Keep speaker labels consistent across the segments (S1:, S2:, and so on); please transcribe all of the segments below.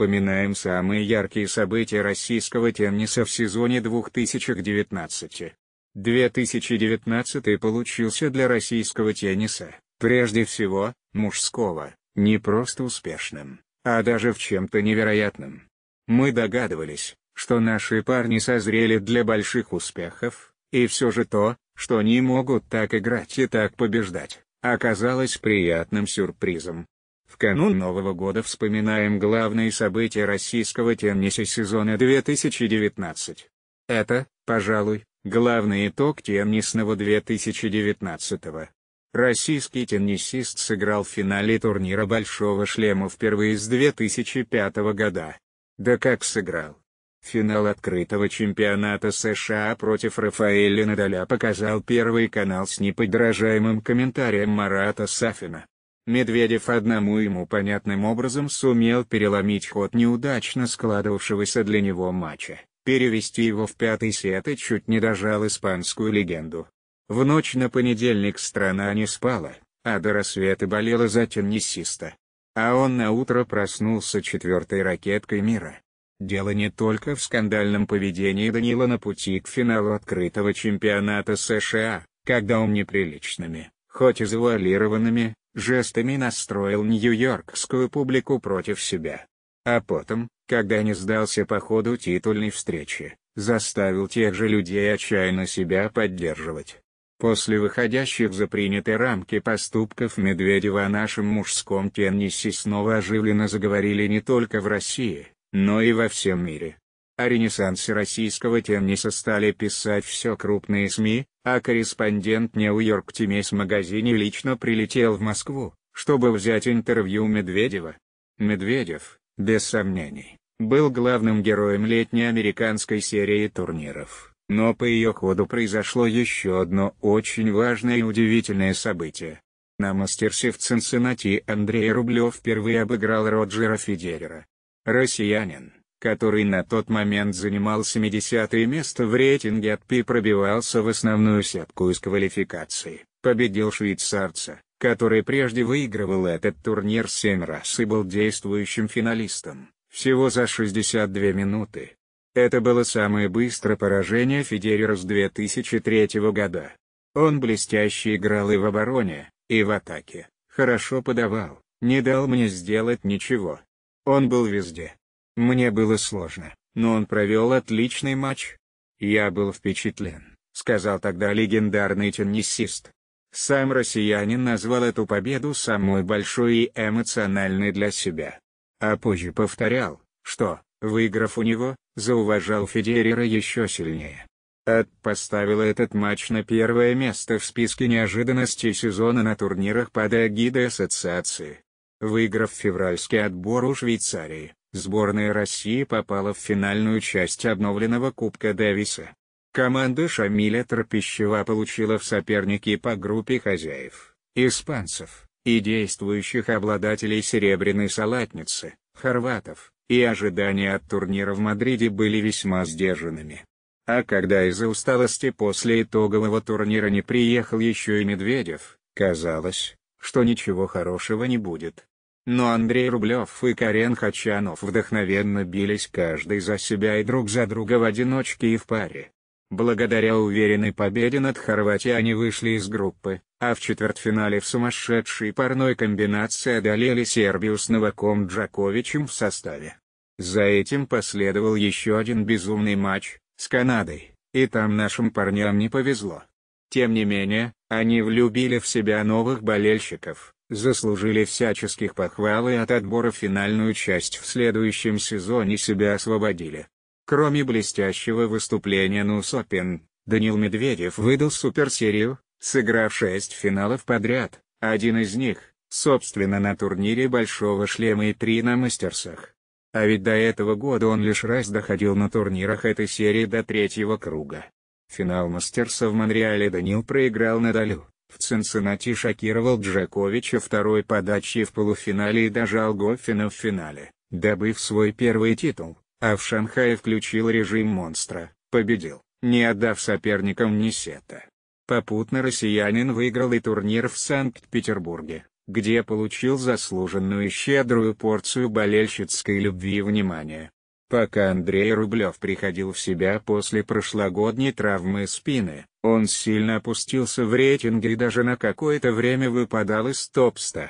S1: вспоминаем самые яркие события российского тенниса в сезоне 2019. 2019 получился для российского тенниса, прежде всего, мужского, не просто успешным, а даже в чем-то невероятным. Мы догадывались, что наши парни созрели для больших успехов, и все же то, что они могут так играть и так побеждать, оказалось приятным сюрпризом. В канун Нового года вспоминаем главные события российского тенниса сезона 2019. Это, пожалуй, главный итог теннисного 2019 -го. Российский теннисист сыграл в финале турнира «Большого шлема» впервые с 2005 года. Да как сыграл! Финал открытого чемпионата США против Рафаэля Надаля показал Первый канал с неподражаемым комментарием Марата Сафина. Медведев одному ему понятным образом сумел переломить ход неудачно складывавшегося для него матча, перевести его в пятый сет и чуть не дожал испанскую легенду. В ночь на понедельник страна не спала, а до рассвета болела за теннисиста. А он на утро проснулся четвертой ракеткой мира. Дело не только в скандальном поведении Данила на пути к финалу открытого чемпионата США, когда он неприличными, хоть и завуалированными, жестами настроил нью-йоркскую публику против себя. А потом, когда не сдался по ходу титульной встречи, заставил тех же людей отчаянно себя поддерживать. После выходящих за принятые рамки поступков Медведева о нашем мужском теннисе снова оживленно заговорили не только в России, но и во всем мире. О ренессансе российского тенниса стали писать все крупные СМИ, а корреспондент Нью-Йорк Тимейс магазине лично прилетел в Москву, чтобы взять интервью Медведева. Медведев, без сомнений, был главным героем летней американской серии турниров, но по ее ходу произошло еще одно очень важное и удивительное событие. На мастерсе в Цинциннати Андрей Рублев впервые обыграл Роджера Федерера. Россиянин который на тот момент занимал 70-е место в рейтинге от ПИ пробивался в основную сетку из квалификации, победил швейцарца, который прежде выигрывал этот турнир 7 раз и был действующим финалистом, всего за 62 минуты. Это было самое быстрое поражение Федерера с 2003 года. Он блестяще играл и в обороне, и в атаке, хорошо подавал, не дал мне сделать ничего. Он был везде. Мне было сложно, но он провел отличный матч. Я был впечатлен, сказал тогда легендарный теннисист. Сам россиянин назвал эту победу самой большой и эмоциональной для себя. А позже повторял, что, выиграв у него, зауважал Федерера еще сильнее. От поставила этот матч на первое место в списке неожиданностей сезона на турнирах под эгидой ассоциации. Выиграв февральский отбор у Швейцарии, Сборная России попала в финальную часть обновленного Кубка Дэвиса. Команда Шамиля Тропищева получила в соперники по группе хозяев, испанцев, и действующих обладателей серебряной салатницы, хорватов, и ожидания от турнира в Мадриде были весьма сдержанными. А когда из-за усталости после итогового турнира не приехал еще и Медведев, казалось, что ничего хорошего не будет. Но Андрей Рублев и Карен Хачанов вдохновенно бились каждый за себя и друг за друга в одиночке и в паре. Благодаря уверенной победе над Хорватией они вышли из группы, а в четвертьфинале в сумасшедшей парной комбинации одолели Сербию с Новаком Джаковичем в составе. За этим последовал еще один безумный матч, с Канадой, и там нашим парням не повезло. Тем не менее, они влюбили в себя новых болельщиков, заслужили всяческих похвал и от отбора финальную часть в следующем сезоне себя освободили. Кроме блестящего выступления на Усопен, Данил Медведев выдал суперсерию, сыграв шесть финалов подряд, один из них, собственно на турнире Большого Шлема и три на Мастерсах. А ведь до этого года он лишь раз доходил на турнирах этой серии до третьего круга. Финал Мастерса в Монреале Данил проиграл на долю. В Цинциннати шокировал Джаковича второй подачей в полуфинале и дожал Гофина в финале, добыв свой первый титул, а в Шанхае включил режим монстра, победил, не отдав соперникам ни сета. Попутно россиянин выиграл и турнир в Санкт-Петербурге, где получил заслуженную щедрую порцию болельщицкой любви и внимания. Пока Андрей Рублев приходил в себя после прошлогодней травмы спины, он сильно опустился в рейтинге и даже на какое-то время выпадал из топ-100.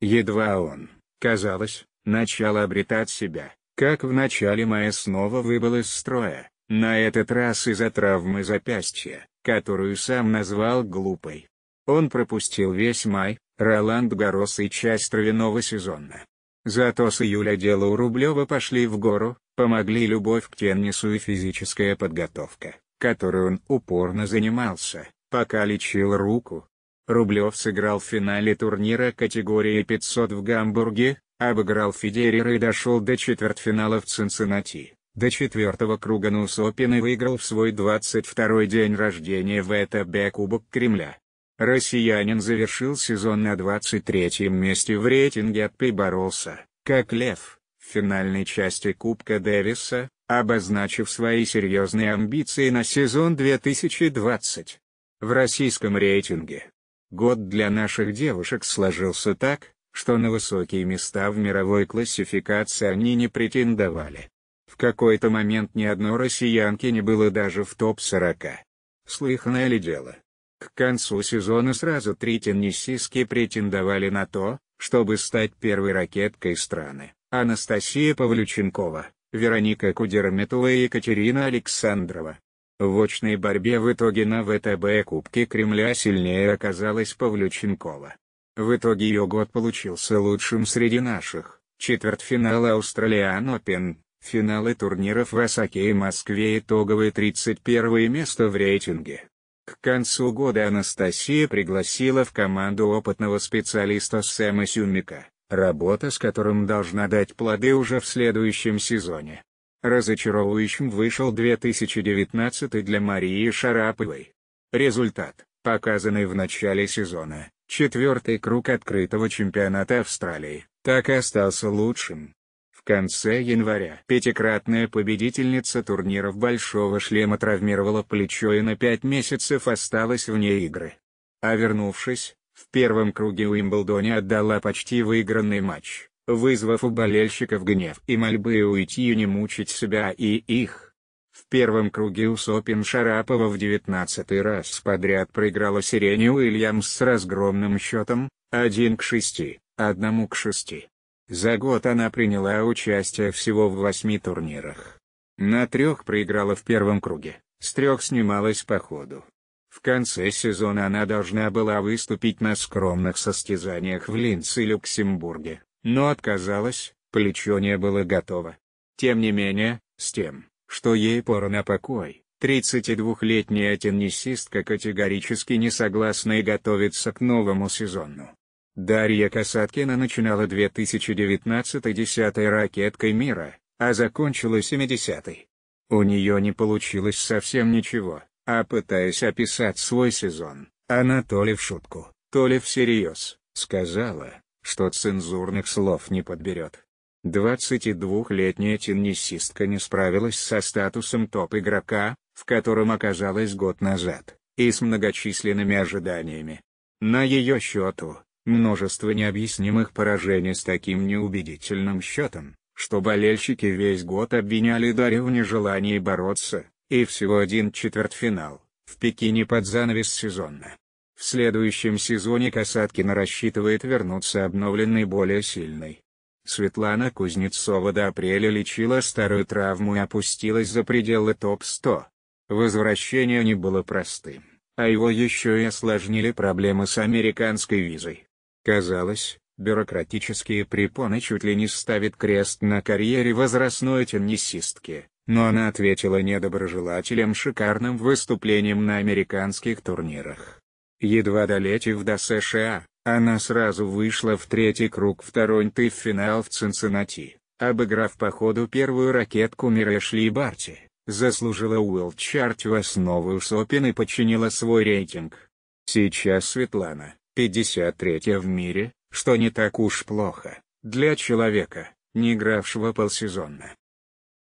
S1: Едва он, казалось, начал обретать себя, как в начале мая снова выбыл из строя, на этот раз из-за травмы запястья, которую сам назвал глупой. Он пропустил весь май, Роланд Горос и часть травяного сезона. Зато с июля дела у Рублева пошли в гору, Помогли любовь к теннису и физическая подготовка, которой он упорно занимался, пока лечил руку. Рублев сыграл в финале турнира категории 500 в Гамбурге, обыграл Федерера и дошел до четвертьфинала в Цинциннати. До четвертого круга Нусопин и выиграл в свой 22-й день рождения в ВТБ Кубок Кремля. Россиянин завершил сезон на 23-м месте в рейтинге, приборолся, как лев финальной части Кубка Дэвиса, обозначив свои серьезные амбиции на сезон 2020. В российском рейтинге. Год для наших девушек сложился так, что на высокие места в мировой классификации они не претендовали. В какой-то момент ни одной россиянки не было даже в топ-40. Слыханное ли дело? К концу сезона сразу три теннисистки претендовали на то, чтобы стать первой ракеткой страны. Анастасия Павлюченкова, Вероника Кудераметова и Екатерина Александрова. В очной борьбе в итоге на ВТБ Кубке Кремля сильнее оказалась Павлюченкова. В итоге ее год получился лучшим среди наших, четвертьфинала Australian Open, финалы турниров в Осаке и Москве итоговые 31 место в рейтинге. К концу года Анастасия пригласила в команду опытного специалиста Сэма Сюмика, работа с которым должна дать плоды уже в следующем сезоне. Разочаровывающим вышел 2019 для Марии Шараповой. Результат, показанный в начале сезона, четвертый круг открытого чемпионата Австралии, так и остался лучшим. В конце января пятикратная победительница турниров «Большого шлема» травмировала плечо и на пять месяцев осталась вне игры. А вернувшись, в первом круге Уимблдоне отдала почти выигранный матч, вызвав у болельщиков гнев и мольбы уйти и не мучить себя и их. В первом круге у Сопин Шарапова в девятнадцатый раз подряд проиграла Сирене Уильямс с разгромным счетом, 1 к 6, 1 к 6. За год она приняла участие всего в восьми турнирах. На трех проиграла в первом круге, с трех снималась по ходу, в конце сезона она должна была выступить на скромных состязаниях в Линце и Люксембурге, но отказалась, плечо не было готово. Тем не менее, с тем, что ей пора на покой, 32-летняя теннисистка категорически не согласна и готовится к новому сезону. Дарья Касаткина начинала 2019-10 ракеткой мира, а закончила 70-й. У нее не получилось совсем ничего а пытаясь описать свой сезон, она то ли в шутку, то ли всерьез, сказала, что цензурных слов не подберет. 22-летняя теннисистка не справилась со статусом топ-игрока, в котором оказалась год назад, и с многочисленными ожиданиями. На ее счету, множество необъяснимых поражений с таким неубедительным счетом, что болельщики весь год обвиняли Дарью в нежелании бороться, и всего один четвертьфинал, в Пекине под занавес сезона. В следующем сезоне Касаткина рассчитывает вернуться обновленной более сильной. Светлана Кузнецова до апреля лечила старую травму и опустилась за пределы топ-100. Возвращение не было простым, а его еще и осложнили проблемы с американской визой. Казалось, Бюрократические препоны чуть ли не ставят крест на карьере возрастной теннисистки, но она ответила недоброжелателям шикарным выступлением на американских турнирах. Едва долетев до США, она сразу вышла в третий круг второй ты в финал в Цинциннати, обыграв по ходу первую ракетку мира Шли Барти, заслужила Уилчарт в основу Сопин и подчинила свой рейтинг. Сейчас Светлана, 53-я в мире, что не так уж плохо для человека, не игравшего полсезона.